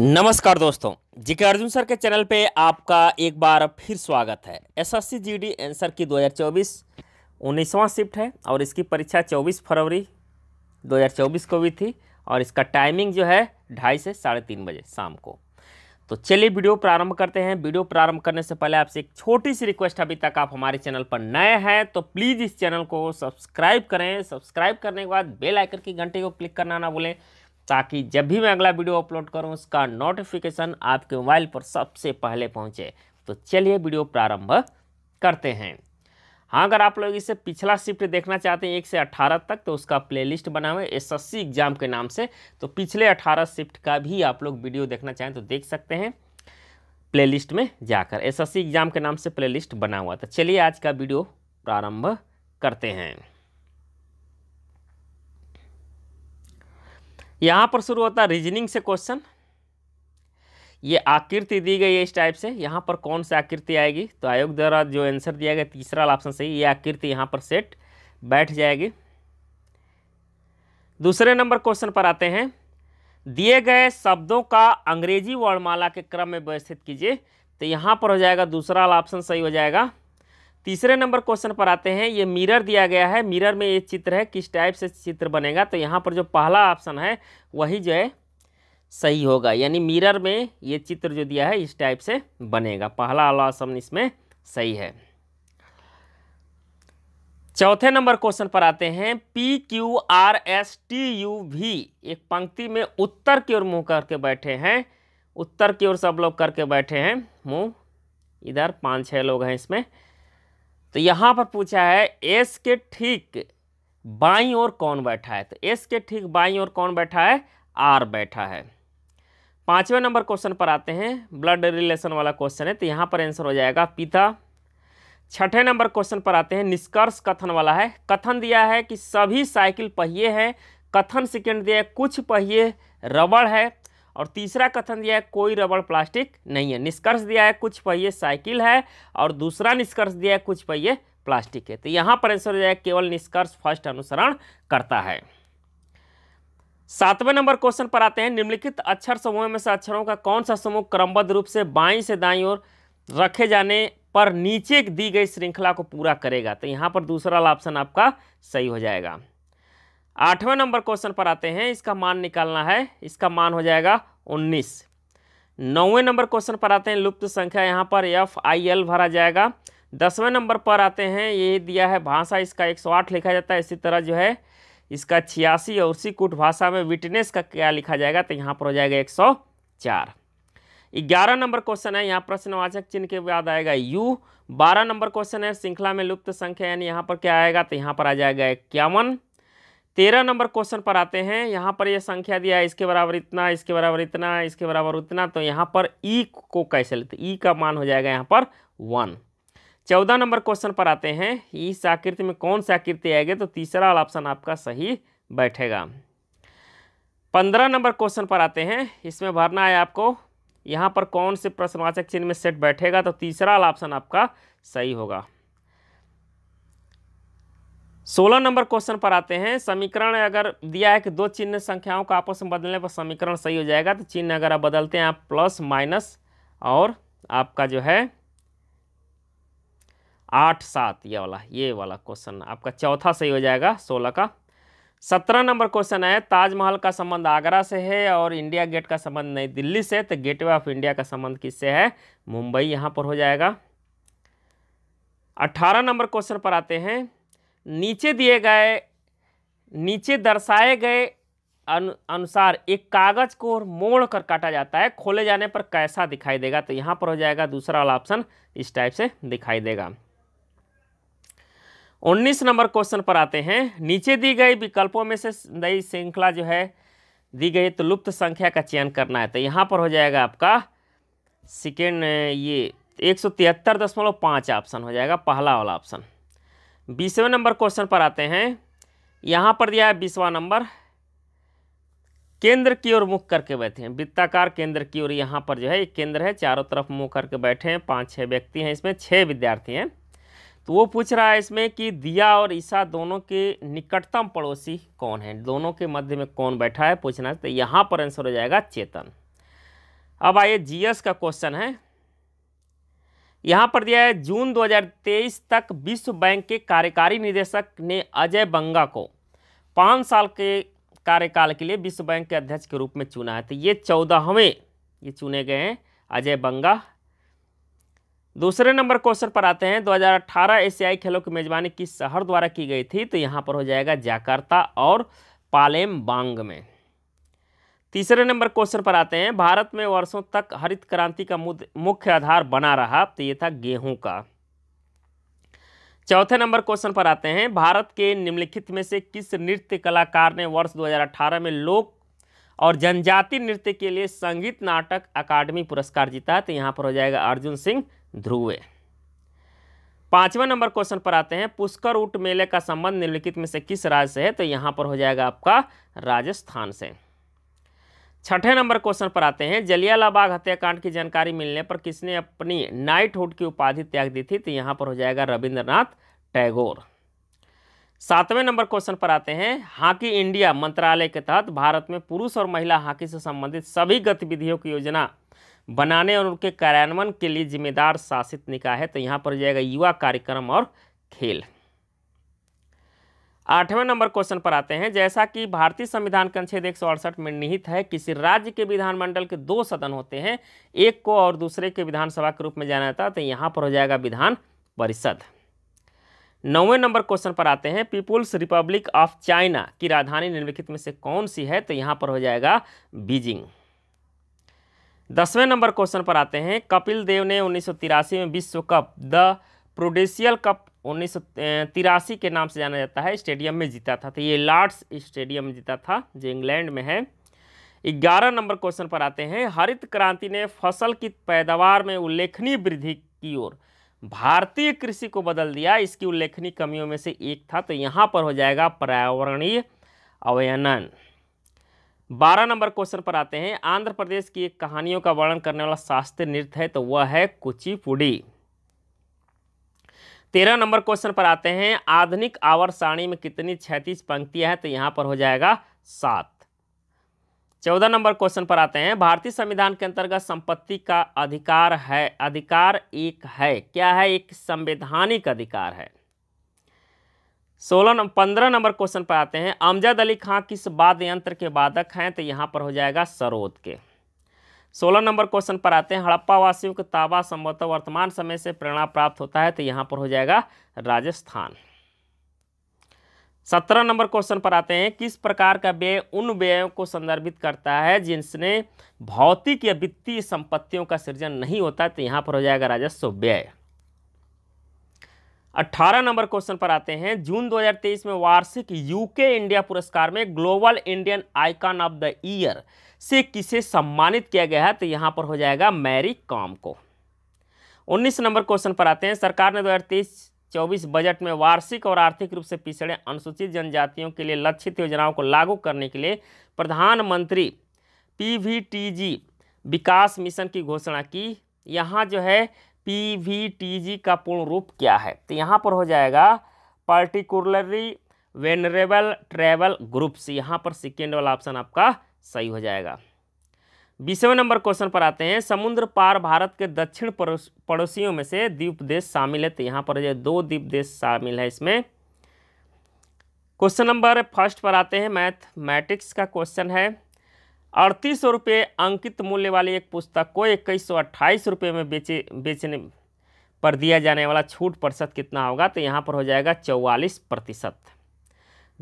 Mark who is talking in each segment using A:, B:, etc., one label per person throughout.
A: नमस्कार दोस्तों जी के अर्जुन सर के चैनल पे आपका एक बार फिर स्वागत है एसएससी जीडी आंसर की 2024 हज़ार शिफ्ट है और इसकी परीक्षा 24 फरवरी 2024 को भी थी और इसका टाइमिंग जो है ढाई से साढ़े तीन बजे शाम को तो चलिए वीडियो प्रारंभ करते हैं वीडियो प्रारंभ करने से पहले आपसे एक छोटी सी रिक्वेस्ट अभी तक आप हमारे चैनल पर नए हैं तो प्लीज़ इस चैनल को सब्सक्राइब करें सब्सक्राइब करने के बाद बेल आइकन की घंटे को क्लिक करना ना भूलें ताकि जब भी मैं अगला वीडियो अपलोड करूँ उसका नोटिफिकेशन आपके मोबाइल पर सबसे पहले पहुँचे तो चलिए वीडियो प्रारंभ करते हैं हाँ अगर आप लोग इसे पिछला शिफ्ट देखना चाहते हैं एक से अठारह तक तो उसका प्लेलिस्ट बना हुआ है एस एग्जाम के नाम से तो पिछले अठारह शिफ्ट का भी आप लोग वीडियो देखना चाहें तो देख सकते हैं प्लेलिस्ट में जाकर एस एग्जाम के नाम से प्लेलिस्ट बना हुआ तो चलिए आज का वीडियो प्रारंभ करते हैं यहाँ पर शुरू होता है रीजनिंग से क्वेश्चन ये आकृति दी गई है इस टाइप से यहाँ पर कौन सी आकृति आएगी तो आयोग द्वारा जो आंसर दिया गया तीसरा ऑप्शन सही ये आकृति यहाँ पर सेट बैठ जाएगी दूसरे नंबर क्वेश्चन पर आते हैं दिए गए शब्दों का अंग्रेजी वर्णमाला के क्रम में व्यवस्थित कीजिए तो यहाँ पर हो जाएगा दूसरा ऑप्शन सही हो जाएगा तीसरे नंबर क्वेश्चन पर आते हैं ये मिरर दिया गया है मिरर में ये चित्र है किस टाइप से चित्र बनेगा तो यहाँ पर जो पहला ऑप्शन है वही जो है सही होगा यानी मिरर में ये चित्र जो दिया है इस टाइप से बनेगा पहला वाला ऑप्शन इसमें सही है चौथे नंबर क्वेश्चन पर आते हैं P Q R S T U भी एक पंक्ति में उत्तर की ओर मुंह करके बैठे हैं उत्तर की ओर सब लोग करके बैठे हैं मुंह इधर पांच छह लोग हैं इसमें तो यहाँ पर पूछा है एस के ठीक बाई और कौन बैठा है तो एस के ठीक बाई और कौन बैठा है आर बैठा है पांचवें नंबर क्वेश्चन पर आते हैं ब्लड रिलेशन वाला क्वेश्चन है तो यहाँ पर आंसर हो जाएगा पिता छठे नंबर क्वेश्चन पर आते हैं निष्कर्ष कथन वाला है कथन दिया है कि सभी साइकिल पहिए हैं कथन सेकेंड दिया है कुछ पहिए रबड़ है और तीसरा कथन दिया है कोई रबड़ प्लास्टिक नहीं है निष्कर्ष दिया है कुछ पहिए साइकिल है और दूसरा निष्कर्ष दिया है कुछ पहिए प्लास्टिक है तो यहाँ पर आंसर हो जाए केवल निष्कर्ष फर्स्ट अनुसरण करता है सातवें नंबर क्वेश्चन पर आते हैं निम्नलिखित अक्षर समूह में से अक्षरों का कौन सा समूह क्रमबद्ध रूप से बाई से दाई और रखे जाने पर नीचे दी गई श्रृंखला को पूरा करेगा तो यहाँ पर दूसरा ऑप्शन आपका सही हो जाएगा आठवें नंबर क्वेश्चन पर आते हैं इसका मान निकालना है इसका मान हो जाएगा उन्नीस नौवें नंबर क्वेश्चन पर आते हैं लुप्त संख्या यहाँ पर एफ आई एल भरा जाएगा दसवें नंबर पर आते हैं ये दिया है भाषा इसका एक सौ आठ लिखा जाता है इसी तरह जो है इसका छियासी और उसी कुट भाषा में विटनेस का क्या लिखा जाएगा तो यहाँ पर हो जाएगा एक सौ चार ग्यारह नंबर क्वेश्चन है यहाँ प्रश्नवाचक चिन्ह के बाद आएगा यू बारह नंबर क्वेश्चन है श्रृंखला में लुप्त संख्या यानी यहाँ पर क्या आएगा तो यहाँ पर आ जाएगा इक्यावन तेरह नंबर क्वेश्चन पर आते हैं यहाँ पर यह संख्या दिया है इसके बराबर इतना इसके बराबर इतना इसके बराबर उतना तो यहाँ पर ई e को कैसे लेते ई e का मान हो जाएगा यहाँ पर वन चौदह नंबर क्वेश्चन पर आते हैं इस e आकृति में कौन सा आकृति आएगी तो तीसरा वाला ऑप्शन आपका सही बैठेगा पंद्रह नंबर क्वेश्चन पर आते हैं इसमें भरना है आपको यहाँ पर कौन से प्रश्नवाचक चिन्ह में सेट बैठेगा तो तीसरा वाला ऑप्शन आपका सही होगा सोलह नंबर क्वेश्चन पर आते हैं समीकरण अगर दिया है कि दो चिन्ह संख्याओं को आपस में बदलने पर तो समीकरण सही हो जाएगा तो चिन्ह अगर आप बदलते हैं आप प्लस माइनस और आपका जो है आठ सात ये वाला ये वाला क्वेश्चन आपका चौथा सही हो जाएगा सोलह का सत्रह नंबर क्वेश्चन है ताजमहल का संबंध आगरा से है और इंडिया गेट का संबंध नई दिल्ली से तो गेटवे ऑफ इंडिया का संबंध किससे है मुंबई यहाँ पर हो जाएगा अट्ठारह नंबर क्वेश्चन पर आते हैं नीचे दिए गए नीचे दर्शाए गए अनु, अनुसार एक कागज को मोड़ कर काटा जाता है खोले जाने पर कैसा दिखाई देगा तो यहाँ पर हो जाएगा दूसरा वाला ऑप्शन इस टाइप से दिखाई देगा उन्नीस नंबर क्वेश्चन पर आते हैं नीचे दी गई विकल्पों में से नई श्रृंखला जो है दी गई तो लुप्त संख्या का चयन करना है तो यहाँ पर हो जाएगा आपका सेकेंड ये एक सौ तिहत्तर दशमलव पाँच ऑप्शन हो जाएगा पहला वाला ऑप्शन बीसवें नंबर क्वेश्चन पर आते हैं यहाँ पर दिया है बीसवा नंबर केंद्र की ओर मुख करके बैठे हैं वित्ताकार केंद्र की ओर यहाँ पर जो है एक केंद्र है चारों तरफ मुँह करके बैठे हैं पाँच छः व्यक्ति हैं इसमें छः विद्यार्थी हैं तो वो पूछ रहा है इसमें कि दिया और ईसा दोनों के निकटतम पड़ोसी कौन है दोनों के मध्य में कौन बैठा है पूछना है तो यहाँ पर आंसर हो जाएगा चेतन अब आइए जीएस का क्वेश्चन है यहाँ पर दिया है जून 2023 तक विश्व बैंक के कार्यकारी निदेशक ने अजय बंगा को पाँच साल के कार्यकाल के लिए विश्व बैंक के अध्यक्ष के रूप में चुना है तो ये चौदहवें ये चुने गए हैं अजय बंगा दूसरे नंबर क्वेश्चन पर आते हैं 2018 एशियाई खेलों की मेजबानी किस शहर द्वारा की गई थी तो यहाँ पर हो जाएगा जाकर्ता और पालेम बांग में तीसरे नंबर क्वेश्चन पर आते हैं भारत में वर्षों तक हरित क्रांति का मुख्य आधार बना रहा तो ये था गेहूं का चौथे नंबर क्वेश्चन पर आते हैं भारत के निम्नलिखित में से किस नृत्य कलाकार ने वर्ष 2018 में लोक और जनजाति नृत्य के लिए संगीत नाटक अकादमी पुरस्कार जीता है तो यहाँ पर हो जाएगा अर्जुन सिंह ध्रुवे पांचवा नंबर क्वेश्चन पर आते हैं पुष्कर ऊट मेले का संबंध निम्नलिखित में से किस राज्य से है तो यहाँ पर हो जाएगा आपका राजस्थान से छठे नंबर क्वेश्चन पर आते हैं जलियाला बाग हत्याकांड की जानकारी मिलने पर किसने अपनी नाइट हुड की उपाधि त्याग दी थी तो यहाँ पर हो जाएगा रविंद्रनाथ टैगोर सातवें नंबर क्वेश्चन पर आते हैं हॉकी इंडिया मंत्रालय के तहत भारत में पुरुष और महिला हॉकी से संबंधित सभी गतिविधियों की योजना बनाने और उनके कार्यान्वयन के लिए जिम्मेदार शासित निकाय है तो यहाँ पर हो जाएगा युवा कार्यक्रम और खेल आठवें नंबर क्वेश्चन पर आते हैं जैसा कि भारतीय संविधान के अनुच्छेद एक में निहित है किसी राज्य के विधानमंडल के दो सदन होते हैं एक को और दूसरे के विधानसभा के रूप में जाना जाता है तो यहाँ पर हो जाएगा विधान परिषद नौवें नंबर क्वेश्चन पर आते हैं पीपुल्स रिपब्लिक ऑफ चाइना की राजधानी निम्नलिखित में से कौन सी है तो यहाँ पर हो जाएगा बीजिंग दसवें नंबर क्वेश्चन पर आते हैं कपिल देव ने उन्नीस में विश्व कप द प्रोडेशियल कप उन्नीस तिरासी के नाम से जाना जाता है स्टेडियम में जीता था तो ये लार्ड्स स्टेडियम में जीता था जो इंग्लैंड में है ग्यारह नंबर क्वेश्चन पर आते हैं हरित क्रांति ने फसल की पैदावार में उल्लेखनीय वृद्धि की ओर भारतीय कृषि को बदल दिया इसकी उल्लेखनीय कमियों में से एक था तो यहाँ पर हो जाएगा पर्यावरणीय अवयनन बारह नंबर क्वेश्चन पर आते हैं आंध्र प्रदेश की एक कहानियों का वर्णन करने वाला शास्त्रीय नृत्य है तो वह है कुचिपुड़ी तेरह नंबर क्वेश्चन पर आते हैं आधुनिक आवर सारणी में कितनी छैतीस पंक्तियां हैं तो यहाँ पर हो जाएगा सात चौदह नंबर क्वेश्चन पर आते हैं भारतीय संविधान के अंतर्गत संपत्ति का अधिकार है अधिकार एक है क्या है एक संवैधानिक अधिकार है सोलह पंद्रह नंबर क्वेश्चन पर आते हैं अमजद अली खां किस वाद्य यंत्र के वादक हैं तो यहाँ पर हो जाएगा सरोद के सोलह नंबर क्वेश्चन पर आते हैं हड़प्पा वासियों के ताबा संभवत वर्तमान समय से प्रेरणा प्राप्त होता है तो यहाँ पर हो जाएगा राजस्थान सत्रह नंबर क्वेश्चन पर आते हैं किस प्रकार का व्यय उन व्ययों को संदर्भित करता है जिनसे भौतिक या वित्तीय संपत्तियों का सृजन नहीं होता तो यहाँ पर हो जाएगा राजस्व व्यय अट्ठारह नंबर क्वेश्चन पर आते हैं जून 2023 में वार्षिक यूके इंडिया पुरस्कार में global Indian icon of the year से किसे सम्मानित किया गया है तो यहाँ पर हो जाएगा मैरी कॉम को 19 नंबर क्वेश्चन पर आते हैं सरकार ने दो चौबीस बजट में वार्षिक और आर्थिक रूप से पिछड़े अनुसूचित जनजातियों के लिए लक्षित योजनाओं को लागू करने के लिए प्रधानमंत्री पीवीटीजी विकास मिशन की घोषणा की यहाँ जो है पीवीटीजी का पूर्ण रूप क्या है तो यहाँ पर हो जाएगा पर्टिकुलरली वेनरेबल ट्रेवल ग्रुप्स यहाँ पर सेकेंड वाला ऑप्शन आपका सही हो जाएगा बीसवें नंबर क्वेश्चन पर आते हैं समुद्र पार भारत के दक्षिण पड़ोसियों में से द्वीप देश शामिल है तो यहाँ पर जो दो द्वीप देश शामिल है इसमें क्वेश्चन नंबर फर्स्ट पर आते हैं मैथमेटिक्स का क्वेश्चन है अड़तीस सौ रुपये अंकित मूल्य वाली एक पुस्तक को इक्कीस सौ अट्ठाईस रुपये में बेचे बेचने पर दिया जाने वाला छूट प्रतिशत कितना होगा तो यहाँ पर हो जाएगा चौवालीस प्रतिशत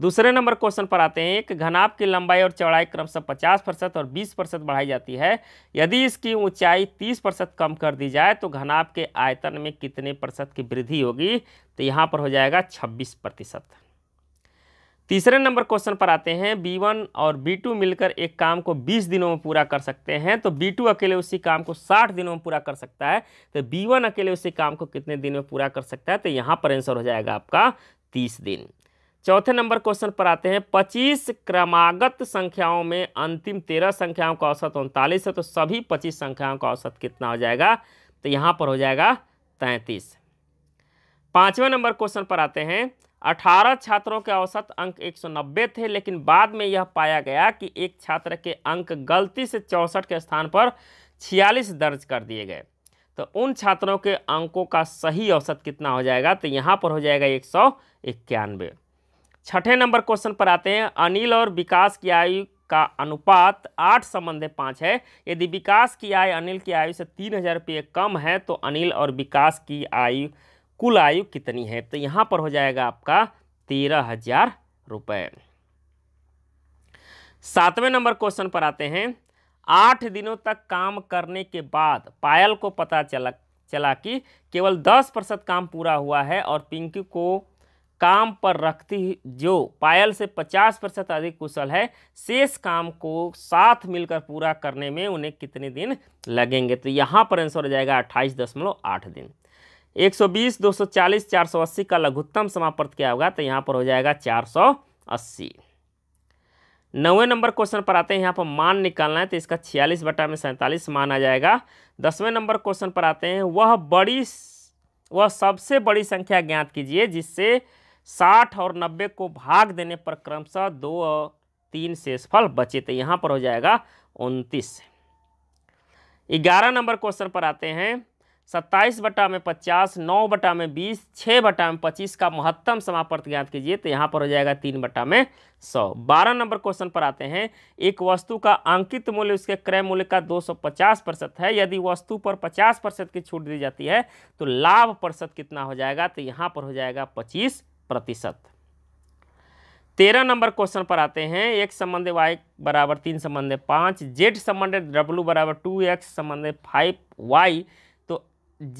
A: दूसरे नंबर क्वेश्चन पर आते हैं एक घनाभ की लंबाई और चौड़ाई क्रमशः पचास प्रतिशत और बीस प्रतिशत बढ़ाई जाती है यदि इसकी ऊंचाई तीस प्रतिशत कम कर दी जाए तो घनाभ के आयतन में कितने प्रतिशत की वृद्धि होगी तो यहाँ पर हो जाएगा छब्बीस प्रतिशत तीसरे नंबर क्वेश्चन पर आते हैं वन और टू मिलकर एक काम को बीस दिनों में पूरा कर सकते हैं तो टू अकेले उसी काम को साठ दिनों में पूरा कर सकता है तो वन अकेले उसी काम को कितने दिन में पूरा कर सकता है तो यहाँ पर आंसर हो जाएगा आपका तीस दिन चौथे नंबर क्वेश्चन पर आते हैं पच्चीस क्रमागत संख्याओं में अंतिम तेरह संख्याओं का औसत उनतालीस है तो सभी पच्चीस संख्याओं का औसत कितना हो जाएगा तो यहाँ पर हो जाएगा तैंतीस पाँचवें नंबर क्वेश्चन पर आते हैं अठारह छात्रों के औसत अंक 190 थे लेकिन बाद में यह पाया गया कि एक छात्र के अंक गलती से चौंसठ के स्थान पर छियालीस दर्ज कर दिए गए तो उन छात्रों के अंकों का सही औसत कितना हो जाएगा तो यहाँ पर हो जाएगा एक सौ इक्यानवे छठे नंबर क्वेश्चन पर आते हैं अनिल और विकास की आयु का अनुपात आठ संबंधे पाँच है यदि विकास की आयु अनिल की आयु से तीन हज़ार रुपये कम है तो अनिल और विकास की आयु कुल आयु कितनी है तो यहाँ पर हो जाएगा आपका तेरह हजार रुपये सातवें नंबर क्वेश्चन पर आते हैं आठ दिनों तक काम करने के बाद पायल को पता चला चला कि केवल दस प्रतिशत काम पूरा हुआ है और पिंकी को काम पर रखती जो पायल से 50 प्रतिशत अधिक कुशल है शेष काम को साथ मिलकर पूरा करने में उन्हें कितने दिन लगेंगे तो यहाँ पर आंसर हो जाएगा अट्ठाईस दशमलव आठ दिन 120, 240, 480 का लघुत्तम समाप्त क्या होगा तो यहाँ पर हो जाएगा 480 नौवें नंबर क्वेश्चन पर आते हैं यहाँ पर मान निकालना है तो इसका छियालीस बटा में सैंतालीस मान आ जाएगा दसवें नंबर क्वेश्चन पर आते हैं वह बड़ी वह सबसे बड़ी संख्या ज्ञात कीजिए जिससे साठ और नब्बे को भाग देने पर क्रमशः दो और तीन शेषफल बचे तो यहाँ पर हो जाएगा उनतीस ग्यारह नंबर क्वेश्चन पर आते हैं सत्ताईस बटा में पचास नौ बटा में बीस छः बटा में पच्चीस का महत्तम समापर्त ज्ञात कीजिए तो यहाँ पर हो जाएगा तीन बटा में सौ बारह नंबर क्वेश्चन पर आते हैं एक वस्तु का अंकित मूल्य उसके क्रय मूल्य का दो सौ पचास प्रतिशत है यदि वस्तु पर पचास प्रतिशत की छूट दी जाती है तो लाभ प्रतिशत कितना हो जाएगा तो यहाँ पर हो जाएगा पच्चीस प्रतिशत तेरह नंबर क्वेश्चन पर आते हैं एक संबंध वाई बराबर तीन संबंध पाँच जेड संबंध डब्लू बराबर टू एक्स संबंध फाइव वाई तो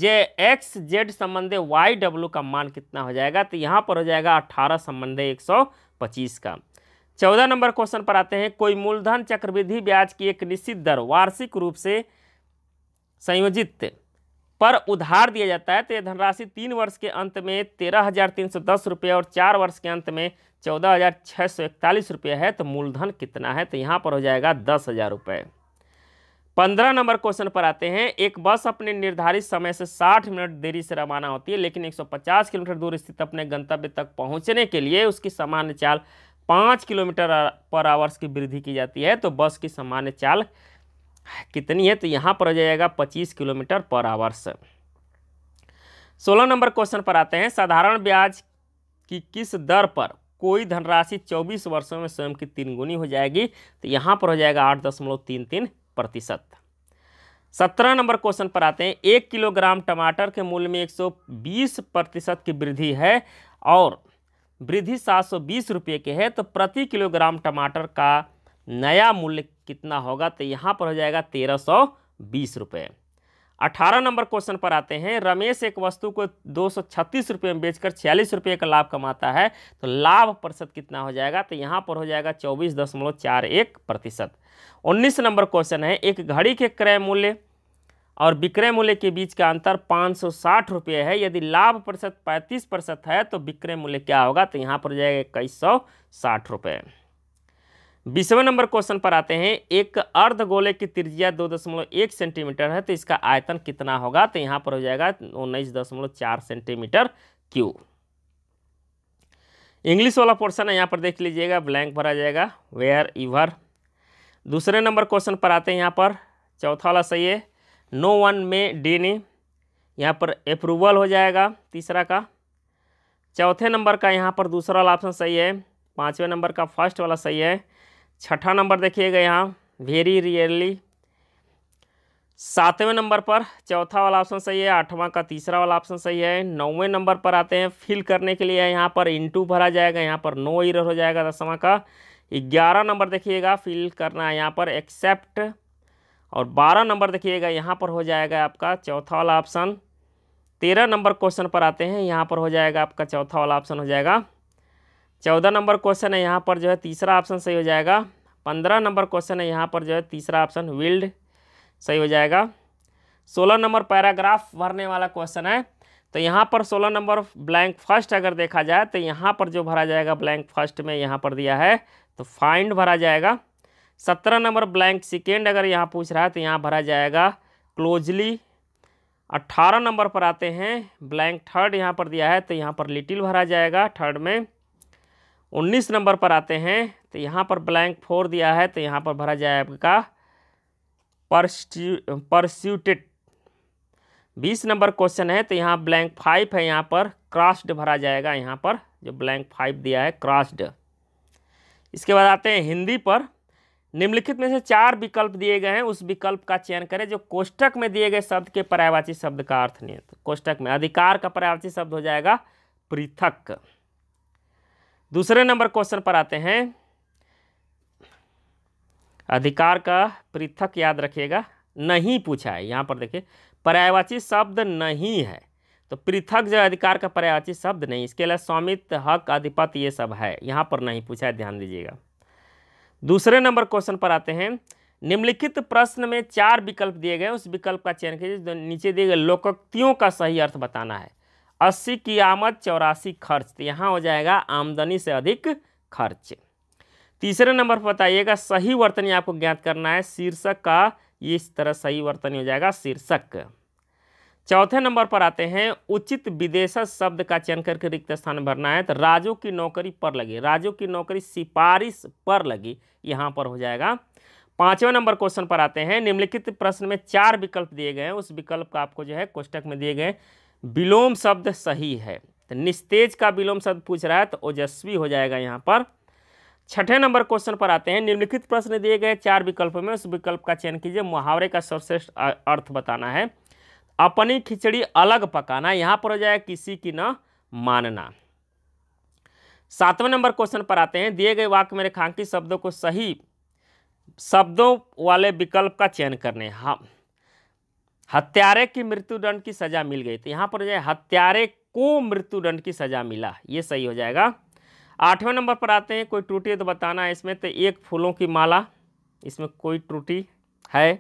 A: जे एक्स जेड संबंध वाई डब्लू का मान कितना हो जाएगा तो यहाँ पर हो जाएगा अट्ठारह संबंध एक सौ पच्चीस का चौदह नंबर क्वेश्चन पर आते हैं कोई मूलधन चक्रवृद्धि ब्याज की एक निश्चित दर वार्षिक रूप से संयोजित पर उधार दिया जाता है तो यह धनराशि तीन वर्ष के अंत में तेरह हज़ार तीन सौ दस रुपये और चार वर्ष के अंत में चौदह हज़ार छः सौ इकतालीस रुपये है तो मूलधन कितना है तो यहाँ पर हो जाएगा दस हज़ार रुपये पंद्रह नंबर क्वेश्चन पर आते हैं एक बस अपने निर्धारित समय से साठ मिनट देरी से रवाना होती है लेकिन पचास किलोमीटर दूर स्थित अपने गंतव्य तक पहुंचने के लिए उसकी सामान्य चाल पाँच किलोमीटर पर आवर्स की वृद्धि की जाती है तो बस की सामान्य चाल कितनी है तो यहाँ पर हो जाएगा पच्चीस किलोमीटर पर आवर्स सोलह नंबर क्वेश्चन पर आते हैं साधारण ब्याज की किस दर पर कोई धनराशि चौबीस वर्षों में स्वयं की तीन गुनी हो जाएगी तो यहाँ पर हो जाएगा आठ दशमलव तीन तीन प्रतिशत सत्रह नंबर क्वेश्चन पर आते हैं एक किलोग्राम टमाटर के मूल्य में एक सौ बीस प्रतिशत की वृद्धि है और वृद्धि सात सौ बीस रुपये की है तो प्रति किलोग्राम टमाटर का नया मूल्य कितना होगा तो यहाँ पर हो जाएगा तेरह सौ बीस रुपये अठारह नंबर क्वेश्चन पर आते हैं रमेश एक वस्तु को दो सौ छत्तीस रुपये में बेचकर छियालीस रुपये का लाभ कमाता है तो लाभ प्रतिशत कितना हो जाएगा तो यहाँ पर हो जाएगा चौबीस दशमलव चार एक प्रतिशत उन्नीस नंबर क्वेश्चन है एक घड़ी के क्रय मूल्य और विक्रय मूल्य के बीच का अंतर पाँच सौ साठ रुपये है यदि लाभ प्रतिशत पैंतीस प्रतिशत है तो विक्रय मूल्य क्या होगा तो यहाँ पर हो जाएगा इक्कीस सौ साठ रुपये बीसवें नंबर क्वेश्चन पर आते हैं एक अर्ध गोले की त्रिज्या दो दशमलव एक सेंटीमीटर है तो इसका आयतन कितना होगा तो यहाँ पर हो जाएगा उन्नीस दशमलव चार सेंटीमीटर क्यू इंग्लिश वाला पोर्शन है यहाँ पर देख लीजिएगा ब्लैंक भरा जाएगा वेयर इवर दूसरे नंबर क्वेश्चन पर आते हैं यहाँ पर चौथा वाला सही है नो वन में डी नी यहाँ पर अप्रूवल हो जाएगा तीसरा का चौथे नंबर का यहाँ पर दूसरा वाला ऑप्शन सही है पाँचवें नंबर का फर्स्ट वाला सही है छठा नंबर देखिएगा यहाँ वेरी रियरली सातवें नंबर पर चौथा वाला ऑप्शन सही है आठवां का तीसरा वाला ऑप्शन सही है नौवें नंबर पर आते हैं फिल करने के लिए यहाँ पर इंटू भरा जाएगा यहाँ पर नो इरर हो जाएगा दसवां का ग्यारह नंबर देखिएगा फिल करना है यहाँ पर एक्सेप्ट और बारह नंबर देखिएगा यहाँ पर हो जाएगा आपका चौथा वाला ऑप्शन तेरह नंबर क्वेश्चन पर आते हैं यहाँ पर हो जाएगा आपका चौथा वाला ऑप्शन हो जाएगा चौदह नंबर क्वेश्चन है यहाँ पर जो है तीसरा ऑप्शन सही हो जाएगा पंद्रह नंबर क्वेश्चन है यहाँ पर जो है तीसरा ऑप्शन विल्ड सही हो जाएगा सोलह नंबर पैराग्राफ भरने वाला क्वेश्चन है तो यहाँ पर सोलह नंबर ब्लैंक फर्स्ट अगर देखा जाए तो यहाँ पर जो भरा जाएगा ब्लैंक फर्स्ट में यहाँ पर दिया है तो फाइंड भरा जाएगा सत्रह नंबर ब्लैंक सेकेंड अगर यहाँ पूछ रहा है तो यहाँ भरा जाएगा क्लोजली अट्ठारह नंबर पर आते हैं ब्लैंक थर्ड यहाँ पर दिया है तो यहाँ पर लिटिल भरा जाएगा थर्ड में उन्नीस नंबर पर आते हैं तो यहाँ पर ब्लैंक फोर दिया है तो यहाँ पर भरा जाए आपका परस्यूटेड बीस नंबर क्वेश्चन है तो यहाँ ब्लैंक फाइव है यहाँ पर क्रास्ड भरा जाएगा यहाँ पर जो ब्लैंक फाइव दिया है क्रास्ड इसके बाद आते हैं हिंदी पर निम्नलिखित में से चार विकल्प दिए गए हैं उस विकल्प का चयन करें जो कोष्टक में दिए गए शब्द के पर्यायवाची शब्द का अर्थ नहीं है तो कोष्टक में अधिकार का पर्यायवाची शब्द हो जाएगा पृथक दूसरे नंबर क्वेश्चन पर आते हैं अधिकार का पृथक याद रखिएगा नहीं पूछा है यहाँ पर देखिए पर्यायवाची शब्द नहीं है तो पृथक जो अधिकार का पर्यायवाची शब्द नहीं इसके अलावा स्वामित्व हक अधिपत्य ये सब है यहाँ पर नहीं पूछा है ध्यान दीजिएगा दूसरे नंबर क्वेश्चन पर आते हैं निम्नलिखित प्रश्न में चार विकल्प दिए गए उस विकल्प का चयन कीजिए नीचे दिए गए लोकोक्तियों का सही अर्थ बताना है अस्सी की आमद चौरासी खर्च तो यहाँ हो जाएगा आमदनी से अधिक खर्च तीसरे नंबर पर बताइएगा सही वर्तनी आपको ज्ञात करना है शीर्षक का इस तरह सही वर्तनी हो जाएगा शीर्षक चौथे नंबर पर आते हैं उचित विदेश शब्द का चयन करके रिक्त स्थान भरना है तो राजू की नौकरी पर लगी राजू की नौकरी सिफारिश पर लगी यहाँ पर हो जाएगा पांचवें नंबर क्वेश्चन पर आते हैं निम्नलिखित प्रश्न में चार विकल्प दिए गए हैं उस विकल्प का आपको जो है कोष्टक में दिए गए विलोम शब्द सही है तो निस्तेज का विलोम शब्द पूछ रहा है तो ओजस्वी हो जाएगा यहाँ पर छठे नंबर क्वेश्चन पर आते हैं निम्नलिखित प्रश्न दिए गए चार विकल्पों में उस विकल्प का चयन कीजिए मुहावरे का सर्वश्रेष्ठ अर्थ बताना है अपनी खिचड़ी अलग पकाना यहाँ पर हो जाए किसी की न मानना सातवें नंबर क्वेश्चन पर आते हैं दिए गए वाक्य में रेखांकित शब्दों को सही शब्दों वाले विकल्प का चयन करने हाँ। हत्यारे की मृत्युदंड की सजा मिल गई तो यहाँ पर हो जाए हत्यारे को मृत्युदंड की सजा मिला ये सही हो जाएगा आठवें नंबर पर आते हैं कोई त्रुटि है तो बताना है इसमें तो एक फूलों की माला इसमें कोई त्रुटि है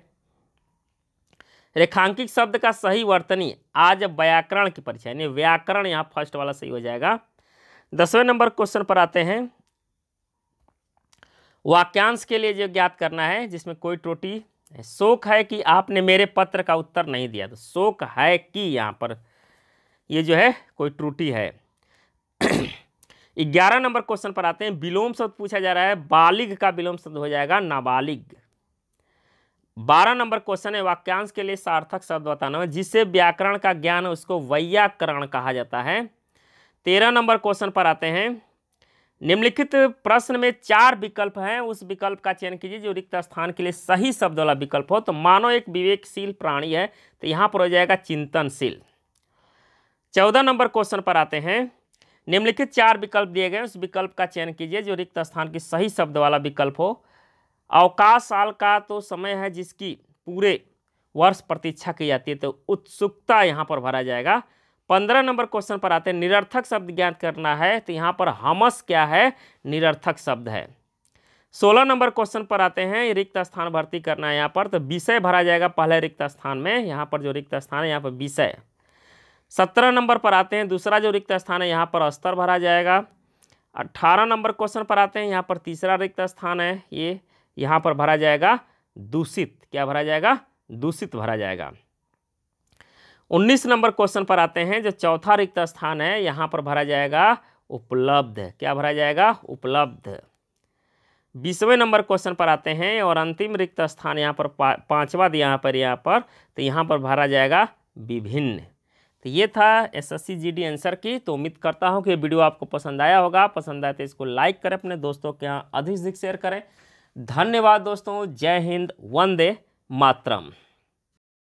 A: रेखांकित शब्द का सही वर्तनी आज व्याकरण की परीक्षा यानी व्याकरण यहाँ फर्स्ट वाला सही हो जाएगा दसवें नंबर क्वेश्चन पर आते हैं वाक्यांश के लिए जो ज्ञात करना है जिसमें कोई त्रुटि शोक है कि आपने मेरे पत्र का उत्तर नहीं दिया तो शोक है कि यहाँ पर ये जो है कोई त्रुटि है ग्यारह नंबर क्वेश्चन पर आते हैं विलोम शब्द पूछा जा रहा है बालिग का विलोम शब्द हो जाएगा नाबालिग बारह नंबर क्वेश्चन है वाक्यांश के लिए सार्थक शब्द बताना जिसे जिससे व्याकरण का ज्ञान है उसको वैयाकरण कहा जाता है तेरह नंबर क्वेश्चन पर आते हैं निम्नलिखित प्रश्न में चार विकल्प हैं उस विकल्प का चयन कीजिए जो रिक्त स्थान के लिए सही शब्द वाला विकल्प हो तो मानो एक विवेकशील प्राणी है तो यहाँ पर हो जाएगा चिंतनशील चौदह नंबर क्वेश्चन पर आते हैं निम्नलिखित चार विकल्प दिए गए उस विकल्प का चयन कीजिए जो रिक्त स्थान की सही शब्द वाला विकल्प हो अवकाश साल का तो समय है जिसकी पूरे वर्ष प्रतीक्षा की जाती है तो उत्सुकता यहाँ पर भरा जाएगा पंद्रह नंबर क्वेश्चन पर आते हैं निरर्थक शब्द ज्ञात करना है तो यहाँ पर हमस क्या है निरर्थक शब्द है सोलह नंबर क्वेश्चन पर आते हैं रिक्त स्थान भर्ती करना है यहाँ पर तो विषय भरा जाएगा पहले रिक्त स्थान में यहाँ पर जो रिक्त स्थान है यहाँ पर विषय सत्रह नंबर पर आते हैं दूसरा जो रिक्त स्थान है यहाँ पर स्तर भरा जाएगा अट्ठारह नंबर क्वेश्चन पर आते हैं यहाँ पर तीसरा रिक्त स्थान है ये यहाँ पर भरा जाएगा दूषित क्या भरा जाएगा दूषित भरा जाएगा उन्नीस नंबर क्वेश्चन पर आते हैं जो चौथा रिक्त स्थान है यहाँ पर भरा जाएगा उपलब्ध क्या भरा जाएगा उपलब्ध बीसवें नंबर क्वेश्चन पर आते हैं और अंतिम रिक्त स्थान यहाँ पर पा, पाँचवा यहाँ पर यहाँ पर तो यहाँ पर भरा जाएगा विभिन्न तो ये था एसएससी जीडी आंसर की तो उम्मीद करता हूँ कि ये वीडियो आपको पसंद आया होगा पसंद आया तो इसको लाइक करें अपने दोस्तों के यहाँ अधिक से अधिक शेयर करें धन्यवाद दोस्तों जय हिंद वंदे मातरम